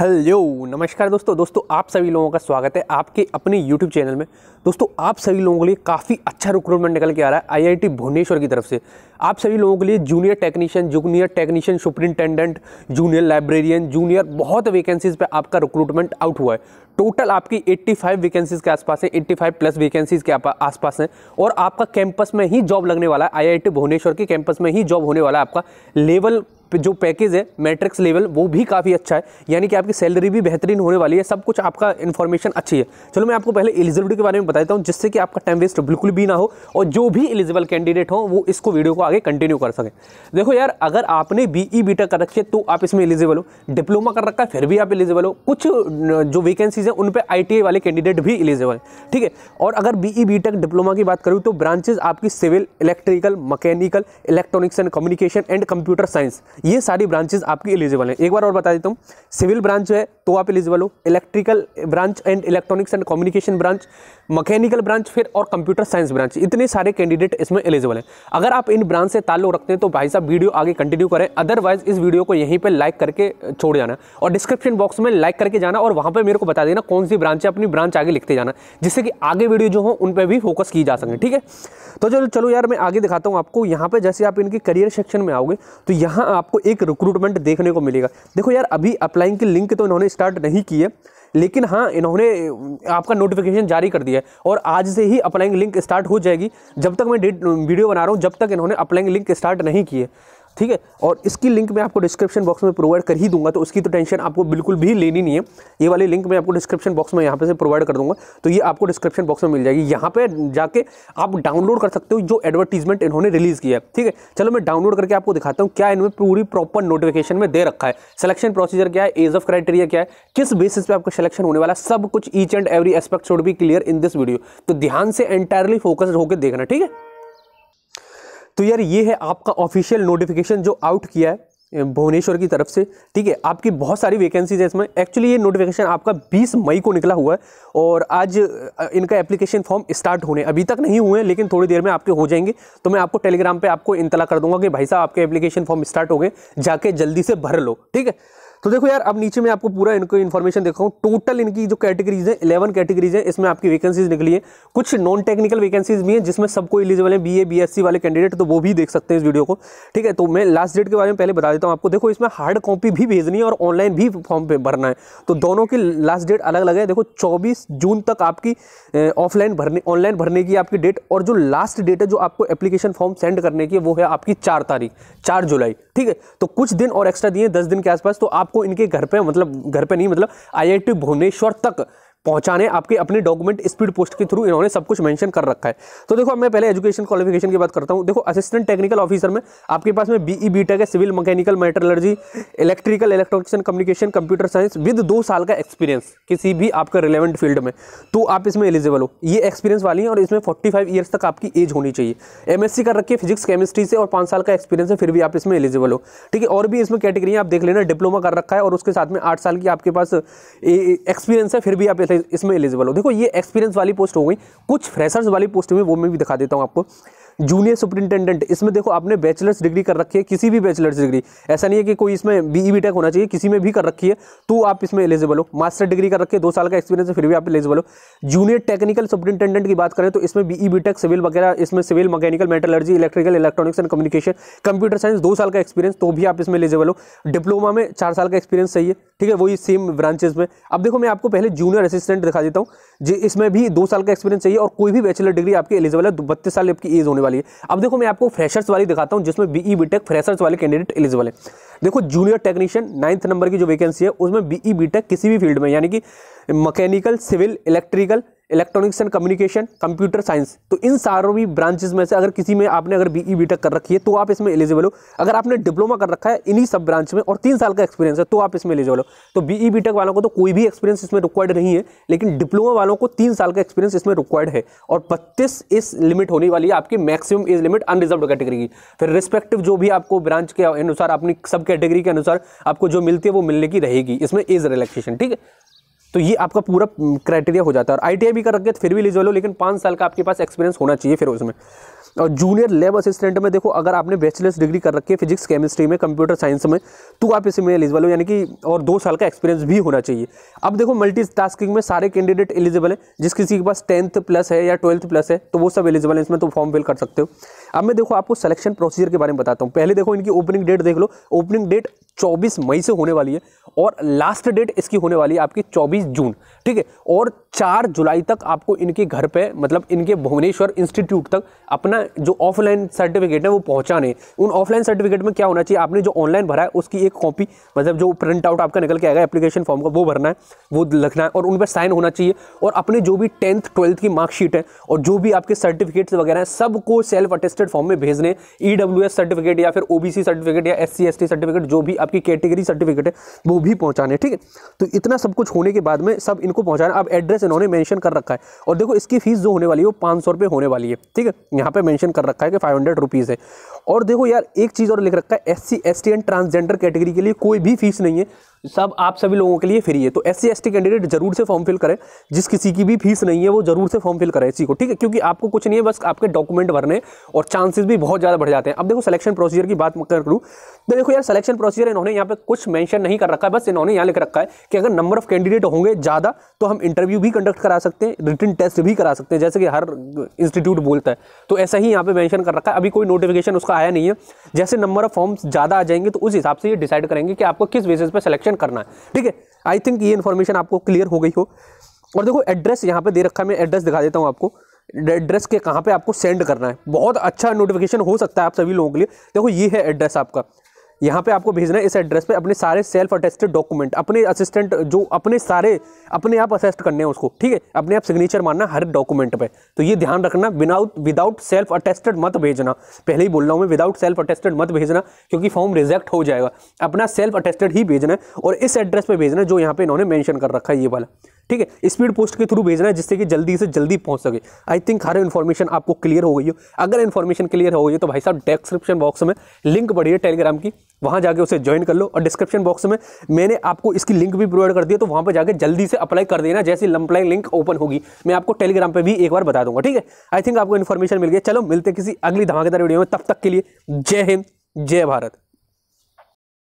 hello नमस्कार दोस्तों दोस्तों आप सभी लोगों का स्वागत है आपके अपने यूट्यूब चैनल में दोस्तों आप सभी लोगों के लिए काफ़ी अच्छा रिक्रूटमेंट निकल के आ रहा है आईआईटी भुवनेश्वर की तरफ से आप सभी लोगों के लिए junior technician junior technician superintendent junior librarian junior बहुत वैकेंसीज पर आपका रिक्रूटमेंट आउट हुआ है टोटल आपकी 85 वैकेंसीज के आसपास है 85 प्लस वैकेंसीज के आसपास हैं और आपका कैंपस में ही जॉब लगने वाला है आईआईटी भुवनेश्वर के कैंपस में ही जॉब होने वाला है आपका लेवल जो पैकेज है मैट्रिक्स लेवल वो भी काफ़ी अच्छा है यानी कि आपकी सैलरी भी बेहतरीन होने वाली है सब कुछ आपका इन्फॉर्मेशन अच्छी है चलो मैं आपको पहले एलिजिबिलिटी के बारे में बता देता हूँ जिससे कि आपका टाइम वेस्ट बिल्कुल भी ना हो और जो भी एलिजिबल कैंडिडेट हो वो इसको वीडियो को आगे कंटिन्यू कर सकें देखो यार अगर आपने बी ई टेक कर रखी है तो आप इसमें एलिजिबल हो डिप्लोमा कर रखा है फिर भी आप एलिजिबल हो कुछ जो वैकेंसीज हैं उन पर आई वाले कैंडिडेट भी एलिजिबल हैं ठीक है और अगर बी ई टेक डिप्लोमा की बात करूँ तो ब्रांचेज आपकी civil electrical mechanical electronics and communication and computer science ये सारी ब्रांचेज आपकी एलिजिबल हैं एक बार और बता देता हूँ सिविल ब्रांच है तो आप एलिजिबल हो electrical branch and electronics and communication branch mechanical branch फिर और कंप्यूटर साइंस ब्रांच इतने सारे कैंडिडेट इसमें एलिजिबल हैं अगर आप इन ब्रांच से ताल्लुक रखते हैं तो भाई साहब वीडियो आगे कंटिन्यू करें अदरवाइज इस वीडियो को यहीं पर लाइक करके छोड़ जाना और डिस्क्रिप्शन बॉक्स में लाइक करके जाना और वहाँ पर मेरे को बता देना कौन सी ब्रांच है अपनी ब्रांच आगे लिखते जाना जिससे कि आगे वीडियो जो हो उन पर भी फोकस की जा सकें ठीक है तो चलो चलो यार मैं आगे दिखाता हूँ आपको यहाँ पर जैसे आप इनके करियर सेक्शन में आओगे तो यहाँ आपको एक रिक्रूटमेंट देखने को मिलेगा देखो यार अभी अप्लाइंग की लिंक तो इन्होंने स्टार्ट नहीं की है लेकिन हाँ इन्होंने आपका नोटिफिकेशन जारी कर दिया है और आज से ही अपलाइंग लिंक स्टार्ट हो जाएगी जब तक मैं वीडियो बना रहा हूँ जब तक इन्होंने अपलाइंग लिंक स्टार्ट नहीं किए ठीक है और इसकी लिंक मैं आपको डिस्क्रिप्शन बॉक्स में प्रोवाइड कर ही दूंगा तो उसकी तो टेंशन आपको बिल्कुल भी लेनी नहीं है ये वाली लिंक मैं आपको डिस्क्रिप्शन बॉक्स में यहाँ पे से प्रोवाइड कर दूंगा तो ये आपको डिस्क्रिप्शन बॉक्स में मिल जाएगी यहाँ पे जाके आप डाउनलोड कर सकते हो जो एडवर्टीजमेंट इन्होंने रिलीज़ किया है ठीक है चलो मैं डाउनलोड करके आपको दिखाता हूँ क्या इनमें पूरी प्रॉपर नोटिफिकेशन में दे रखा है सिलेक्शन प्रोसीजर क्या है एज ऑफ क्राइटेरिया क्या है किस बेसिस पर आपका सिलेक्शन होने वाला सब कुछ each and every aspect should भी क्लियर इन दिस वीडियो तो ध्यान से एंटायरली फोकस होकर देखना ठीक है तो यार ये है आपका ऑफिशियल नोटिफिकेशन जो आउट किया है भुवनेश्वर की तरफ से ठीक है आपकी बहुत सारी वैकेंसीज है इसमें एक्चुअली ये नोटिफिकेशन आपका 20 मई को निकला हुआ है और आज इनका एप्लीकेशन फॉर्म स्टार्ट होने अभी तक नहीं हुए हैं लेकिन थोड़ी देर में आपके हो जाएंगे तो मैं आपको टेलीग्राम पे आपको इंतला कर दूंगा कि भाई साहब आपके एप्लीकेशन फॉर्म स्टार्ट हो गए जाके जल्दी से भर लो ठीक है तो देखो यार अब नीचे में आपको पूरा इनको इन्फॉर्मेशन देखा हूँ टोटल इनकी जो कैटेगरीज है इलेवन कैटेगरीज है इसमें आपकी वैकेंसीज निकली है कुछ नॉन टेक्निकल वैकेंसीज भी हैं जिसमें सबको एलिजिबल है बी ए बी वाले कैंडिडेट तो वो भी देख सकते हैं इस वीडियो को ठीक है तो मैं लास्ट डेट के बारे में पहले बता देता हूँ आपको देखो इसमें हार्ड कॉपी भी भेजनी है और ऑनलाइन भी फॉर्म भरना है तो दोनों की लास्ट डेट अलग अलग है देखो चौबीस जून तक आपकी ऑफलाइन भरने ऑनलाइन भरने की आपकी डेट और जो लास्ट डेट है जो आपको एप्लीकेशन फॉर्म सेंड करने की वो है आपकी चार तारीख चार जुलाई ठीक है तो कुछ दिन और एक्स्ट्रा दिए दस दिन के आसपास तो आप आपको इनके घर पे मतलब घर पे नहीं मतलब आई भुवनेश्वर तक पहुंचाने आपके अपने डॉक्यूमेंट स्पीड पोस्ट के थ्रू इन्होंने सब कुछ मेंशन कर रखा है तो देखो मैं पहले एजुकेशन क्वालिफिकेशन की बात करता हूँ देखो असिस्टेंट टेक्निकल ऑफिसर में आपके पास में बीई बीटेक e, है civil mechanical metrology electrical electronics communication computer science with दो साल का एक्सपीरियंस किसी भी आपका रिलेवेंट फील्ड में तो आप इसमें एलिजिबल हो ये एक्सपीरियंस वाली है और इसमें फोर्टी फाइव तक आपकी एज होनी चाहिए एम कर रखी है फिजिक्स केमिस्ट्री से और पाँच साल का एक्सपीरियंस है फिर भी आप इसमें एलिजिबल हो ठीक है और भी इसमें कैटेगरी आप देख लेना डिप्लोमा कर रखा है और उसके साथ में आठ साल की आपके पास एक्सपीरियंस है फिर भी आप जैसे इसमें एलिजिबल हो देखो ये एक्सपीरियंस वाली पोस्ट हो गई कुछ फ्रेशर्स वाली पोस्ट हुई वो मैं भी दिखा देता हूँ आपको जूनियर सुपरिटेंडेंट इसमें देखो आपने बैचलर्स डिग्री कर रखी है किसी भी बैचलर्स डिग्री ऐसा नहीं है कि कोई इसमें बीई बी e होना चाहिए किसी में भी कर रखी है तो आप इसमें एलिजिबल हो मास्टर डिग्री कर रखी है दो साल का एक्सपीरियंस है फिर भी आप एलिजिबल हो जूनियर टेक्निकल सुपरिटेंडेंट की बात करें तो इसमें बीई बी सिविल वगैरह इसमें civil mechanical metallurgy electrical electronics and communication computer science दो साल का एक्सपीरियंस तो भी आप इसमें एलिजिबल हो डिप्लोमा में चार साल का एक्सपीरियंस चाहिए ठीक है वही सेम ब्रांचेज में अब देखो मैं आपको पहले जूनियर असिस्टेंट दिखा देता हूँ इसमें भी दो साल का एक्सपीरियंस चाहिए और कोई भी बैचलर डिग्री आपकी एलिजिबल है बत्तीस साल आपकी एज होने वाली वाली है अब देखो मैं आपको फ्रेशर्स वाली दिखाता हूँ जिसमें बीई बीटेक फ्रेशर्स वाले कैंडिडेट एलिजिबल है देखो जूनियर टेक्नीशियन नाइन्थ नंबर की जो वैकेंसी है उसमें बीई बीटेक e किसी भी फील्ड में यानी कि mechanical civil electrical electronics and communication computer science तो इन सारों भी ब्रांचेज में से अगर किसी में आपने अगर बी ई e, कर रखी है तो आप इसमें एलिजिबल हो अगर आपने डिप्लोमा कर रखा है इन्हीं सब ब्रांच में और तीन साल का एक्सपीरियंस है तो आप इसमें एलिजिबल हो तो बी ई e, वालों को तो कोई भी एक्सपीरियंस इसमें रिक्वायर्ड नहीं है लेकिन डिप्लोमा वालों को तीन साल का एक्सपीरियंस इसमें रिक्वायर्ड है और बत्तीस इस लिमिट होने वाली है आपकी maximum age limit unreserved category की फिर रिस्पेक्टिव जो भी आपको ब्रांच के अनुसार अपनी सब कैटेगरी के अनुसार आपको जो मिलती है वो मिलने की रहेगी इसमें एज रिलैक्सेशन ठीक है तो ये आपका पूरा क्राइटेरिया हम्म, हो जाता है और आई भी कर रखे तो फिर भी लीजिए हो लेकिन पाँच साल का आपके पास एक्सपीरियंस होना चाहिए फिर उसमें और जूनियर लैब असिस्टेंट में देखो अगर आपने बैचलर्स डिग्री कर रखी है फिजिक्स केमिस्ट्री में कंप्यूटर साइंस में तो आप इसमें एलिजिबल हो यानी कि और दो साल का एक्सपीरियंस भी होना चाहिए अब देखो मल्टीटास्किंग में सारे कैंडिडेट एलिजिबल है जिस किसी के पास टेंथ प्लस है या ट्वेल्थ प्लस है तो वो सब एलिजिबल है इसमें तो फॉर्म फिल कर सकते हो अब मैं देखो आपको सलेक्शन प्रोसीजर के बारे में बताता हूँ पहले देखो इनकी ओपनिंग डेट देख लो ओपनिंग डेट 24 मई से होने वाली है और लास्ट डेट इसकी होने वाली है आपकी 24 जून ठीक है और 4 जुलाई तक आपको इनके घर पे मतलब इनके भुवनेश्वर इंस्टीट्यूट तक अपना जो ऑफलाइन सर्टिफिकेट है वो पहुंचाने उन ऑफलाइन सर्टिफिकेट में क्या होना चाहिए आपने जो ऑनलाइन भरा है उसकी एक कॉपी मतलब जो प्रिंट आउट आपका निकल के आएगा एप्लीकेशन फॉर्म का वो भरना है वो लिखना है और उन पर साइन होना चाहिए और अपने जो भी टेंथ ट्वेल्थ की मार्कशीट है और जो भी आपके सर्टिफिकेट्स वगैरह हैं सबको सेल्फ अटेस्टेड फॉर्म में भेजने ई सर्टिफिकेट e या फिर ओ सर्टिफिकेट या एस सी सर्टिफिकेट जो भी आप आपकी कैटेगरी सर्टिफिकेट है वो भी पहुँचाने ठीक है तो इतना सब कुछ होने के बाद में सब इनको पहुँचाना अब एड्रेस इन्होंने मैंशन कर रखा है और देखो इसकी फीस जो होने वाली है वो पाँच सौ होने वाली है ठीक है यहाँ पर मैंशन कर रखा है कि फाइव हंड्रेड है और देखो यार एक चीज़ और लिख रखा है S C S and transgender category के लिए कोई भी फीस नहीं है सब आप सभी लोगों के लिए फ्री है तो एस सी कैंडिडेट जरूर से फॉर्म फिल करें जिस किसी की भी फीस नहीं है वो जरूर से फॉर्म फिल करें इसी को ठीक है क्योंकि आपको कुछ नहीं है बस आपके डॉक्यूमेंट भरने और चांसेस भी बहुत ज़्यादा बढ़ जाते हैं अब देखो सिलेक्शन प्रोसीजर की बात कर करूँ तो देखो यार सिलेक्शन प्रोसीजर इन्होंने यहाँ पे कुछ मैंशन नहीं कर रखा है बस इन्होंने यहाँ लिख रखा है कि अगर नंबर ऑफ कैंडिडेट होंगे ज़्यादा तो हम इंटरव्यू भी कंडक्ट करा सकते हैं रिटर्न टेस्ट भी करा सकते हैं जैसे कि हर इंस्टीट्यूट बोलता है तो ऐसा ही यहाँ पे मैंशन कर रखा है अभी कोई नोटिफिकेशन उसका आया नहीं है जैसे नंबर ऑफ फॉर्म्स ज़्यादा आ जाएंगे तो उस हिसाब से ये डिसाइड करेंगे कि आपको किस बेसिस पर सिलेक्शन मेंशन करना है ठीक है आई थिंक ये इन्फॉर्मेशन आपको क्लियर हो गई हो और देखो एड्रेस यहाँ पे दे रखा है मैं एड्रेस दिखा देता हूँ आपको एड्रेस के कहाँ पे आपको सेंड करना है बहुत अच्छा नोटिफिकेशन हो सकता है आप सभी लोगों के लिए देखो ये है एड्रेस आपका यहाँ पे आपको भेजना है इस एड्रेस पे अपने सारे सेल्फ अटेस्टेड डॉक्यूमेंट अपने असिस्टेंट जो अपने सारे अपने आप असेस्ट करने हैं उसको ठीक है अपने आप सिग्नेचर मानना हर डॉक्यूमेंट पे तो ये ध्यान रखना विदाउट विदाउट सेल्फ अटेस्टेड मत भेजना पहले ही बोल रहा हूँ मैं विदाउट सेल्फ अटेस्टेड मत भेजना क्योंकि फॉर्म रिजेक्ट हो जाएगा अपना सेल्फ अटेस्टेड ही भेजना है और इस एड्रेस पर भेजना जो यहाँ पे इन्होंने मैंशन कर रखा है ये वाला ठीक है स्पीड पोस्ट के थ्रू भेजना है जिससे कि जल्दी से जल्दी पहुंच सके आई थिंक हर इन्फॉर्मेशन आपको क्लियर हो गई हो अगर इन्फॉर्मेशन क्लियर हो गई तो भाई साहब डिस्क्रिप्शन बॉक्स में लिंक पड़ी है टेलीग्राम की वहां जाके उसे ज्वाइन कर लो और डिस्क्रिप्शन बॉक्स में मैंने आपको इसकी लिंक भी प्रोवाइड कर दिया तो वहां पर जाकर जल्दी से अप्लाई कर देना जैसी लंपलाई लिंक ओपन होगी मैं आपको टेलीग्राम पर भी एक बार बता दूंगा ठीक है आई थिंक आपको इन्फॉर्मेशन मिल गया चलो मिलते किसी अगली धमाकेदार वीडियो में तब तक के लिए जय हिंद जय भारत